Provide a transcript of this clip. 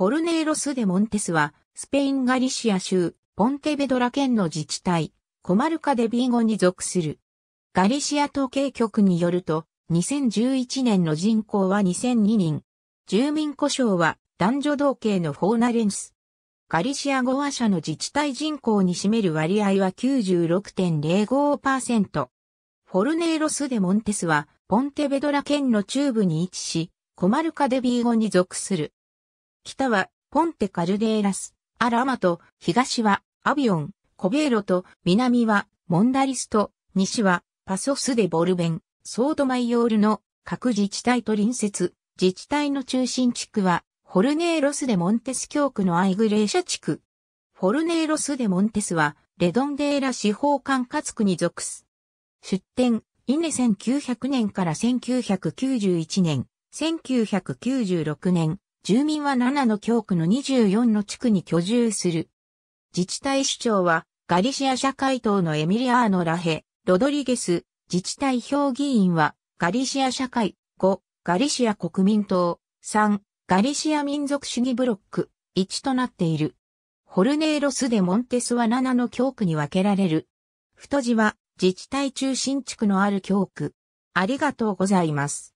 ホルネーロス・デ・モンテスは、スペイン・ガリシア州、ポンテベドラ県の自治体、コマルカ・デ・ビーゴに属する。ガリシア統計局によると、2011年の人口は2002人。住民故障は男女同系のフォーナレンス。ガリシア語話者の自治体人口に占める割合は96.05%。フォルネーロス・デ・モンテスは、ポンテベドラ県の中部に位置し、コマルカ・デ・ビーゴに属する。北はポンテカルデーラス、アラマト、東はアビオン、コベーロと、南はモンダリスト、西はパソスでボルベン、ソードマイオールの各自治体と隣接、自治体の中心地区は、ホルネーロスでモンテス教区のアイグレーシャ地区。ホルネーロスでモンテスは、レドンデーラ司法管轄区に属す。出典、イネ1900年から1991年、1996年、住民は7の教区の24の地区に居住する。自治体首長は、ガリシア社会党のエミリアーノ・ラヘ、ロドリゲス、自治体評議員は、ガリシア社会、5、ガリシア国民党、3、ガリシア民族主義ブロック、1となっている。ホルネーロスデ・モンテスは7の教区に分けられる。太字は自治体中心地区のある教区。ありがとうございます。